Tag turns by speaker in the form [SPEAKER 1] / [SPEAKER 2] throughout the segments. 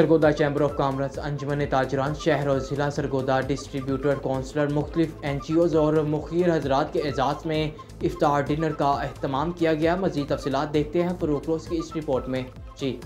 [SPEAKER 1] Sargodha chamber of commerce अंजमन ताजरान शहर और ज़िला सरगोदा डिस्ट्रीब्यूटर कौंसलर मुख्तफ एन जी ओज़ और मुखीर हजरात के एजाज़ में इफ्तार डिनर का अहतमाम किया गया मजीद तफसलत देखते हैं फरूखरोज की
[SPEAKER 2] इस रिपोर्ट में जी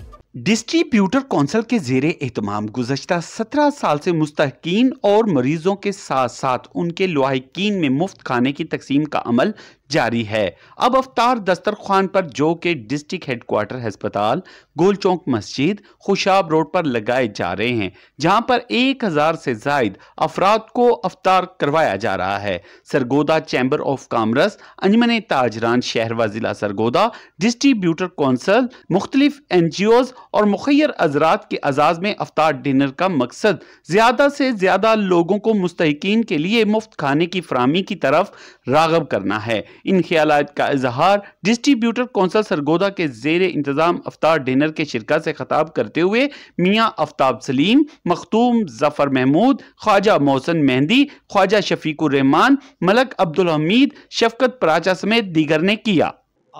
[SPEAKER 3] डिस्ट्रीब्यूटर कौंसल के जेर अहतमाम गुजशत सत्रह साल से मुस्तकिन और मरीजों के साथ साथ उनके लुहकिन में मुफ्त खाने की तकसीम का अमल जारी है अब अवतार दस्तरखान पर जो के डिस्ट्रिक्ट हेडक्वार्टर अस्पताल गोल चौक मस्जिद खुशाब रोड पर लगाए जा रहे हैं जहां पर एक हज़ार से जायद अफराद को अवतार करवाया जा रहा है सरगोदा चैम्बर ऑफ कामर्स अंजमन ताजरान शहर व ज़िला सरगोदा डिस्ट्रीब्यूटर कौंसल मुख्तलिफ एन जी ओज और मुखर अजरात के अजाज में अवतार डिनर का मकसद ज़्यादा से ज़्यादा लोगों को मुस्तकिन के लिए मुफ्त खाने की फ्राहमी की तरफ रागब करना है इन ख्याल का इजहार डिस्ट्रीब्यूटर कौंसल सरगोदा के जेर इंतज़ाम अफ्तार डिनर के शिरका से खताब करते हुए मियाँ आफ्ताब सलीम मखतूम जफ़र महमूद ख्वाजा मोहसन मेहंदी ख्वाजा शफीकुररहमान मलक अब्दुल हमीद शफकत पराचा समेत दीगर ने किया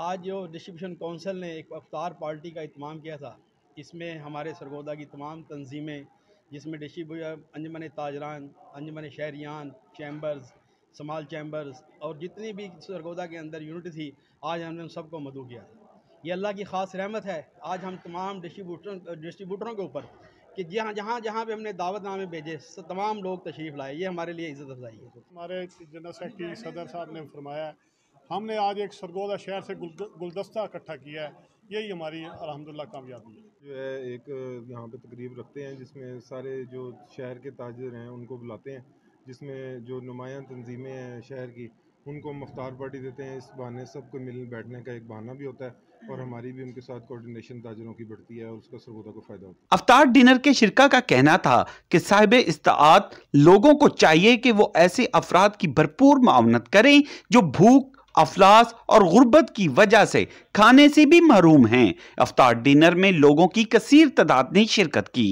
[SPEAKER 1] आज जो डिस्ट्रीब्यूशन कौंसिल ने एक अवतार पार्टी का इतमाम किया था इसमें हमारे सरगोदा की तमाम तनजीमें जिसमें डिस्ट्रीब्यूटर अंजमन ताजरान अंजमन शहरियान चैम्बर्स समाल चैम्बर्स और जितनी भी सरगोदा के अंदर यूनिट थी आज हमने उन सबको मदू किया ये अल्लाह की ख़ास रहमत है आज हम तमाम डिस्ट्रीब्यूटर डिस्ट्रीब्यूटरों के ऊपर कि जहाँ जहाँ जहाँ भी हमने दावतनामे भेजे तमाम लोग तशरीफ़ लाए ये हमारे लिए इज़्ज़त अफजाई है
[SPEAKER 2] हमारे जनरल सेक्रेटरी सदर साहब ने फरमाया हमने आज एक सरगोदा शहर से गुलदस्ता इकट्ठा किया है यही हमारी अलहमदिल्ला कामयाबी है जो है एक यहाँ पर तकरीब रखते हैं जिसमें सारे जो शहर के ताजर हैं उनको बुलाते हैं जिसमें जो नुमाया तनजीमें हैं शहर की उनको हम अफ्तार पार्टी देते हैं इस बहाने सबको मिलने बैठने का एक बहाना भी होता है और हमारी भी उनके साथ कोऑर्डिनेशन ताजरों की बढ़ती है और उसका सरगोदा को फायदा होता
[SPEAKER 3] है अफ्तार डिनर के शिरका का कहना था कि साहिब इस्तात लोगों को चाहिए कि वो ऐसे अफराद की भरपूर मावनत करें जो भूख अफलास और गुर्बत की वजह से खाने से भी महरूम हैं अफ्तार डिनर में लोगों की कसीर तादाद ने शिरकत की